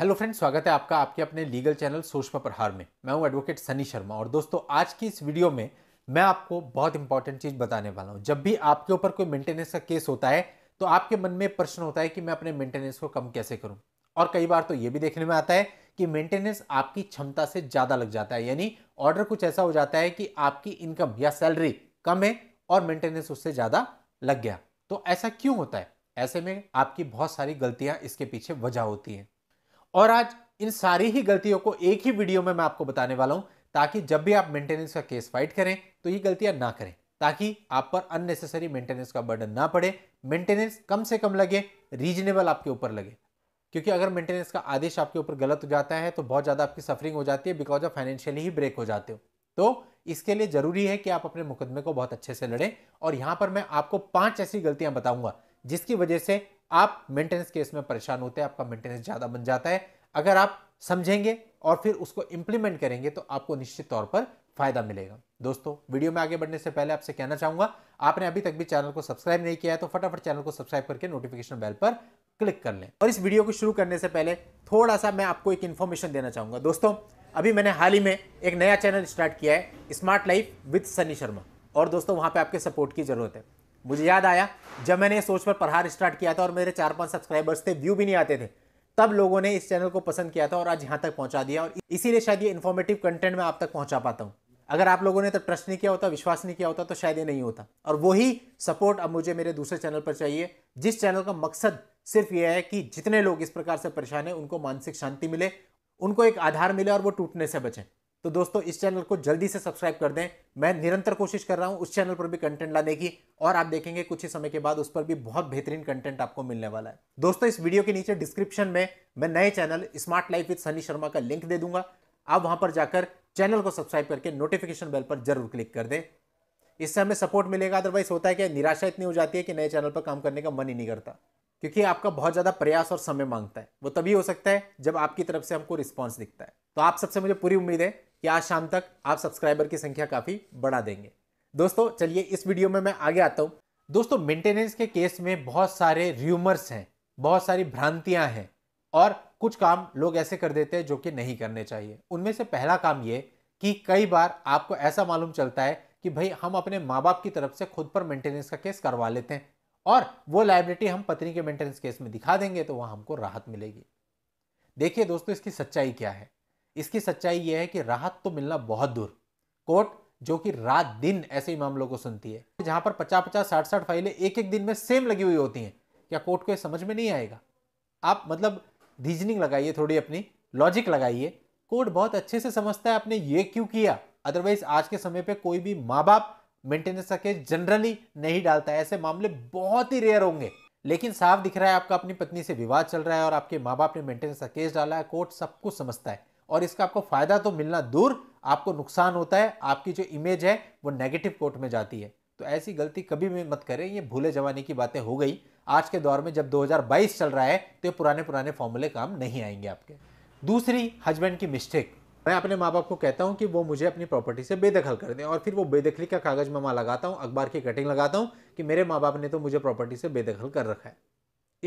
Hello friends स्वागत है आपका आपके अपने लीगल चैनल सुषमा प्रहार में मैं हूं एडवोकेट सनी शर्मा और दोस्तों आज की इस वीडियो में मैं आपको बहुत इंपॉर्टेंट चीज़ बताने वाला हूं जब भी आपके ऊपर कोई मेंटेनेंस का केस होता है तो आपके मन में प्रश्न होता है कि मैं अपने मेंटेनेंस को कम कैसे करूँ और कई बार तो ये भी देखने में आता है कि मेंटेनेंस आपकी क्षमता से ज़्यादा लग जाता है यानी ऑर्डर कुछ ऐसा हो जाता है कि आपकी इनकम या सैलरी कम है और मेंटेनेंस उससे ज़्यादा लग गया तो ऐसा क्यों होता है ऐसे में आपकी बहुत सारी गलतियाँ इसके पीछे वजह होती हैं और आज इन सारी ही गलतियों को एक ही वीडियो में मैं आपको बताने वाला हूं ताकि जब भी आप मेंटेनेंस का केस फाइट करें तो ये गलतियां ना करें ताकि आप पर अननेसेसरी मेंटेनेंस का बर्डन ना पड़े मेंटेनेंस कम से कम लगे रीजनेबल आपके ऊपर लगे क्योंकि अगर मेंटेनेंस का आदेश आपके ऊपर गलत हो जाता है तो बहुत ज़्यादा आपकी सफरिंग हो जाती है बिकॉज ऑफ फाइनेंशियली ही ब्रेक हो जाते हो तो इसके लिए ज़रूरी है कि आप अपने मुकदमे को बहुत अच्छे से लड़ें और यहाँ पर मैं आपको पाँच ऐसी गलतियाँ बताऊँगा जिसकी वजह से आप मेंटेनेंस केस में परेशान होते हैं आपका मेंटेनेंस ज़्यादा बन जाता है अगर आप समझेंगे और फिर उसको इम्प्लीमेंट करेंगे तो आपको निश्चित तौर पर फायदा मिलेगा दोस्तों वीडियो में आगे बढ़ने से पहले आपसे कहना चाहूंगा आपने अभी तक भी चैनल को सब्सक्राइब नहीं किया है तो फटाफट चैनल को सब्सक्राइब करके नोटिफिकेशन बेल पर क्लिक कर लें और इस वीडियो को शुरू करने से पहले थोड़ा सा मैं आपको एक इन्फॉर्मेशन देना चाहूंगा दोस्तों अभी मैंने हाल ही में एक नया चैनल स्टार्ट किया है smart life with Sunny Sharma और दोस्तों वहाँ पर आपके सपोर्ट की जरूरत है मुझे याद आया जब मैंने ये सोच पर प्रहार स्टार्ट किया था और मेरे चार पांच सब्सक्राइबर्स थे व्यू भी नहीं आते थे तब लोगों ने इस चैनल को पसंद किया था और आज यहाँ तक पहुँचा दिया और इसीलिए शायद ये इन्फॉर्मेटिव कंटेंट मैं आप तक पहुँचा पाता हूँ अगर आप लोगों ने तो ट्रस्ट नहीं किया होता विश्वास नहीं किया होता तो शायद ये नहीं होता और वही सपोर्ट अब मुझे मेरे दूसरे चैनल पर चाहिए जिस चैनल का मकसद सिर्फ यह है कि जितने लोग इस प्रकार से परेशान हैं उनको मानसिक शांति मिले उनको एक आधार मिले और वो टूटने से बचें तो दोस्तों इस चैनल को जल्दी से सब्सक्राइब कर दें मैं निरंतर कोशिश कर रहा हूं उस चैनल पर भी कंटेंट लाने की और आप देखेंगे कुछ ही समय के बाद उस पर भी बहुत बेहतरीन कंटेंट आपको मिलने वाला है दोस्तों इस वीडियो के नीचे डिस्क्रिप्शन में मैं नए channel smart life with Sunny Sharma का लिंक दे दूंगा आप वहां पर जाकर चैनल को सब्सक्राइब करके नोटिफिकेशन बेल पर जरूर क्लिक कर दें इससे हमें सपोर्ट मिलेगा अदरवाइज होता है कि निराशा इतनी हो जाती है कि नए चैनल पर काम करने का मन ही नहीं करता क्योंकि आपका बहुत ज़्यादा प्रयास और समय मांगता है वो तभी हो सकता है जब आपकी तरफ से हमको रिस्पॉन्स दिखता है तो आप सबसे मुझे पूरी उम्मीद है कि आज शाम तक आप सब्सक्राइबर की संख्या काफ़ी बढ़ा देंगे दोस्तों चलिए इस वीडियो में मैं आगे आता हूँ दोस्तों मेंटेनेंस के केस में बहुत सारे र्यूमर्स हैं बहुत सारी भ्रांतियाँ हैं और कुछ काम लोग ऐसे कर देते हैं जो कि नहीं करने चाहिए उनमें से पहला काम ये कि कई बार आपको ऐसा मालूम चलता है कि भाई हम अपने माँ बाप की तरफ से खुद पर मेंटेनेंस का केस करवा लेते हैं और वो लाइब्रेटी हम पत्नी के मेंटेनेंस केस में दिखा देंगे तो वहाँ हमको राहत मिलेगी देखिए दोस्तों इसकी सच्चाई क्या है इसकी सच्चाई यह है कि राहत तो मिलना बहुत दूर कोर्ट जो कि रात दिन ऐसे ही मामलों को सुनती है जहां पर पचास पचास साठ साठ फाइलें एक एक दिन में सेम लगी हुई होती हैं क्या कोर्ट को यह समझ में नहीं आएगा आप मतलब रीजनिंग लगाइए थोड़ी अपनी लॉजिक लगाइए कोर्ट बहुत अच्छे से समझता है आपने ये क्यों किया अदरवाइज आज के समय पर कोई भी माँ बाप मेंटेनेंस का केस जनरली नहीं डालता है ऐसे मामले बहुत ही रेयर होंगे लेकिन साफ दिख रहा है आपका अपनी पत्नी से विवाद चल रहा है और आपके माँ बाप ने मेंटेनेंस का केस डाला है कोर्ट सब कुछ समझता है और इसका आपको फायदा तो मिलना दूर आपको नुकसान होता है आपकी जो इमेज है वो नेगेटिव कोर्ट में जाती है तो ऐसी गलती कभी भी मत करें ये भूले जमाने की बातें हो गई आज के दौर में जब 2022 चल रहा है तो ये पुराने पुराने फॉर्मूले काम नहीं आएंगे आपके दूसरी हस्बैंड की मिस्टेक मैं अपने माँ बाप को कहता हूँ कि वो मुझे अपनी प्रॉपर्टी से बेदखल कर दें और फिर वो बेदखली का कागज़ मैं माँ लगाता हूँ अखबार की कटिंग लगाता हूँ कि मेरे माँ बाप ने तो मुझे प्रॉपर्टी से बेदखल कर रखा है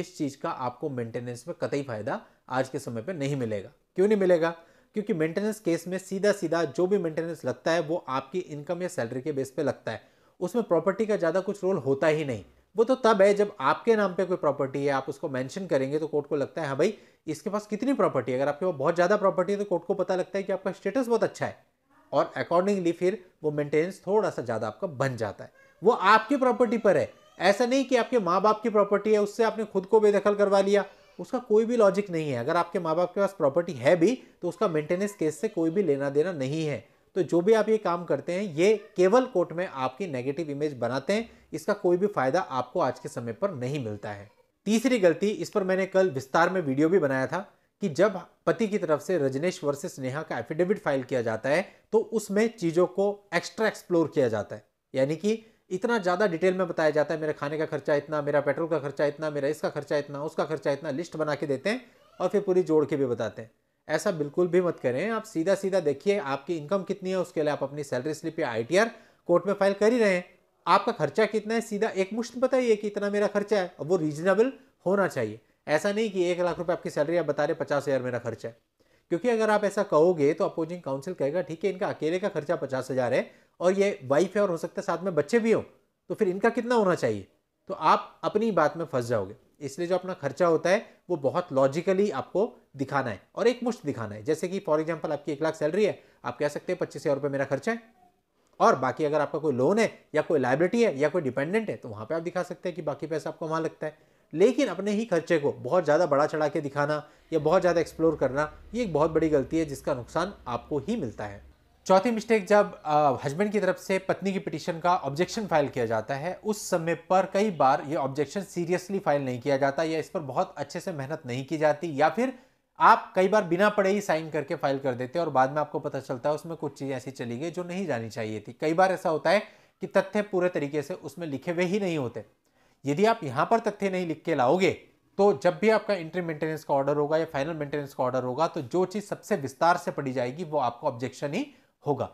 इस चीज़ का आपको मेंटेनेंस में कतई फ़ायदा आज के समय पर नहीं मिलेगा क्यों नहीं मिलेगा क्योंकि मेंटेनेंस केस में सीधा सीधा जो भी मेंटेनेंस लगता है वो आपकी इनकम या सैलरी के बेस पे लगता है उसमें प्रॉपर्टी का ज़्यादा कुछ रोल होता ही नहीं वो तो तब है जब आपके नाम पे कोई प्रॉपर्टी है आप उसको मेंशन करेंगे तो कोर्ट को लगता है हाँ भाई इसके पास कितनी प्रॉपर्टी है अगर आपके पास बहुत ज़्यादा प्रॉपर्टी है तो कोर्ट को पता लगता है कि आपका स्टेटस बहुत अच्छा है और अकॉर्डिंगली फिर वो मेंटेनेंस थोड़ा सा ज़्यादा आपका बन जाता है वो आपकी प्रॉपर्टी पर है ऐसा नहीं कि आपके माँ बाप की प्रॉपर्टी है उससे आपने खुद को बेदखल करवा लिया उसका कोई भी लॉजिक नहीं है अगर आपके माँ बाप के पास प्रॉपर्टी है भी तो उसका मेंटेनेंस केस से कोई भी लेना देना नहीं है तो जो भी आप ये काम करते हैं ये केवल कोर्ट में आपकी नेगेटिव इमेज बनाते हैं इसका कोई भी फायदा आपको आज के समय पर नहीं मिलता है तीसरी गलती इस पर मैंने कल विस्तार में वीडियो भी बनाया था कि जब पति की तरफ से रजनेश वर्सेस नेहा का एफिडेविट फाइल किया जाता है तो उसमें चीज़ों को एक्स्ट्रा एक्सप्लोर किया जाता है यानी कि इतना ज़्यादा डिटेल में बताया जाता है मेरा खाने का खर्चा इतना मेरा पेट्रोल का खर्चा इतना मेरा इसका खर्चा इतना उसका खर्चा इतना लिस्ट बना के देते हैं और फिर पूरी जोड़ के भी बताते हैं ऐसा बिल्कुल भी मत करें आप सीधा सीधा देखिए आपकी इनकम कितनी है उसके लिए आप अपनी सैलरी स्लिप या आई कोर्ट में फाइल कर ही रहे हैं आपका खर्चा कितना है सीधा एक मुश्त बताइए कि इतना मेरा खर्चा है और वो रीजनेबल होना चाहिए ऐसा नहीं कि एक लाख रुपये आपकी सैलरी आप बता रहे पचास हज़ार मेरा खर्चा है क्योंकि अगर आप ऐसा कहोगे तो अपोजिंग काउंसिल कहेगा ठीक है इनका अकेले का खर्चा पचास हज़ार है और ये वाइफ है और हो सकता है साथ में बच्चे भी हों तो फिर इनका कितना होना चाहिए तो आप अपनी बात में फंस जाओगे इसलिए जो अपना खर्चा होता है वो बहुत लॉजिकली आपको दिखाना है और एक मुश्त दिखाना है जैसे कि फॉर एग्जाम्पल आपकी एक लाख सैलरी है आप कह सकते हैं पच्चीस हज़ार रुपये मेरा खर्चा है और बाकी अगर आपका कोई लोन है या कोई लाइबिलिटी है या कोई डिपेंडेंट है तो वहाँ पर आप दिखा सकते हैं कि बाकी पैसा आपको वहाँ लगता है लेकिन अपने ही खर्चे को बहुत ज़्यादा बड़ा चढ़ा के दिखाना या बहुत ज़्यादा एक्सप्लोर करना ये एक बहुत बड़ी गलती है जिसका नुकसान आपको ही मिलता है चौथी मिस्टेक जब हस्बैंड की तरफ से पत्नी की पिटीशन का ऑब्जेक्शन फाइल किया जाता है उस समय पर कई बार ये ऑब्जेक्शन सीरियसली फाइल नहीं किया जाता या इस पर बहुत अच्छे से मेहनत नहीं की जाती या फिर आप कई बार बिना पढ़े ही साइन करके फाइल कर देते हैं और बाद में आपको पता चलता है उसमें कुछ चीज़ें ऐसी चली गई जो नहीं जानी चाहिए थी कई बार ऐसा होता है कि तथ्य पूरे तरीके से उसमें लिखे हुए ही नहीं होते यदि आप यहाँ पर तथ्य नहीं लिख के लाओगे तो जब भी आपका इंट्री मेंटेनेंस का ऑर्डर होगा या फाइनल मेंटेनेंस का ऑर्डर होगा तो जो चीज़ सबसे विस्तार से पड़ी जाएगी वो आपको ऑब्जेक्शन ही होगा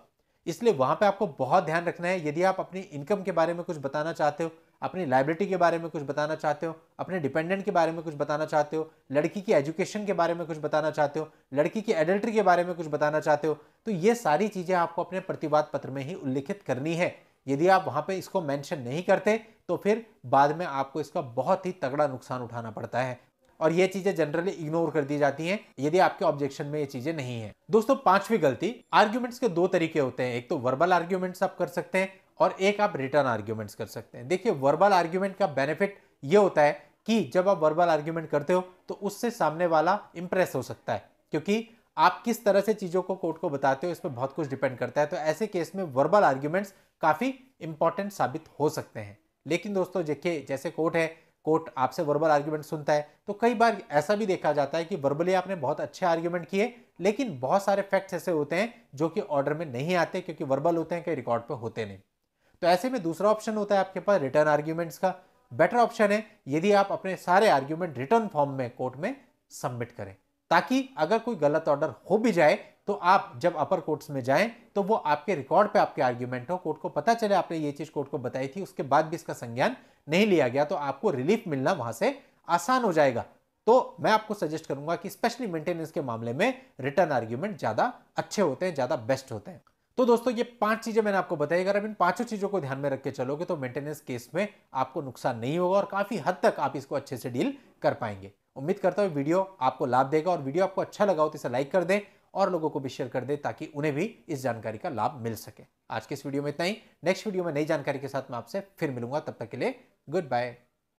इसलिए वहाँ पे आपको बहुत ध्यान रखना है यदि आप अपनी इनकम के बारे में कुछ बताना चाहते हो अपनी लाइब्रेटी के बारे में कुछ बताना चाहते हो अपने डिपेंडेंट के बारे में कुछ बताना चाहते हो लड़की की एजुकेशन के बारे में कुछ बताना चाहते हो लड़की की एडल्ट्री के बारे में कुछ बताना चाहते हो तो ये सारी चीज़ें आपको अपने प्रतिवाद पत्र में ही उल्लिखित करनी है यदि आप वहाँ पे इसको मेंशन नहीं करते तो फिर बाद में आपको इसका बहुत ही तगड़ा नुकसान उठाना पड़ता है और ये चीजें जनरली इग्नोर कर दी जाती हैं यदि आपके ऑब्जेक्शन में ये चीजें नहीं है दोस्तों पांचवी गलती आर्ग्यूमेंट्स के दो तरीके होते हैं एक तो वर्बल आर्ग्यूमेंट्स आप कर सकते हैं और एक आप रिटर्न आर्ग्यूमेंट्स कर सकते हैं देखिए वर्बल आर्ग्यूमेंट का बेनिफिट ये होता है कि जब आप वर्बल आर्ग्यूमेंट करते हो तो उससे सामने वाला इंप्रेस हो सकता है क्योंकि आप किस तरह से चीज़ों को कोर्ट को बताते हो इस पर बहुत कुछ डिपेंड करता है तो ऐसे केस में वर्बल आर्ग्यूमेंट्स काफ़ी इंपॉर्टेंट साबित हो सकते हैं लेकिन दोस्तों देखिए जैसे कोर्ट है कोर्ट आपसे वर्बल आर्ग्यूमेंट सुनता है तो कई बार ऐसा भी देखा जाता है कि वर्बली आपने बहुत अच्छे आर्ग्यूमेंट किए लेकिन बहुत सारे फैक्ट्स ऐसे होते हैं जो कि ऑर्डर में नहीं आते क्योंकि वर्बल होते हैं कहीं रिकॉर्ड पर होते नहीं तो ऐसे में दूसरा ऑप्शन होता है आपके पास रिटर्न आर्ग्यूमेंट्स का बेटर ऑप्शन है यदि आप अपने सारे आर्ग्यूमेंट रिटर्न फॉर्म में कोर्ट में सबमिट करें ताकि अगर कोई गलत ऑर्डर हो भी जाए तो आप जब अपर कोर्ट्स में जाएं तो वो आपके रिकॉर्ड पे आपके आर्ग्यूमेंट हो कोर्ट को पता चले आपने ये चीज़ कोर्ट को बताई थी उसके बाद भी इसका संज्ञान नहीं लिया गया तो आपको रिलीफ मिलना वहां से आसान हो जाएगा तो मैं आपको सजेस्ट करूंगा कि स्पेशली मेंटेनेंस के मामले में रिटर्न आर्ग्यूमेंट ज्यादा अच्छे होते हैं ज्यादा बेस्ट होते हैं तो दोस्तों ये पांच चीजें मैंने आपको बताई अगर आप इन पांचों चीजों को ध्यान में रख के चलोगे तो मेंटेनेंस केस में आपको नुकसान नहीं होगा और काफी हद तक आप इसको अच्छे से डील कर पाएंगे उम्मीद करता हूं वीडियो आपको लाभ देगा और वीडियो आपको अच्छा लगा हो तो इसे लाइक कर दे और लोगों को भी शेयर कर दे ताकि उन्हें भी इस जानकारी का लाभ मिल सके आज के इस वीडियो में इतना ही नेक्स्ट वीडियो में नई जानकारी के साथ मैं आपसे फिर मिलूंगा तब तक के लिए Goodbye.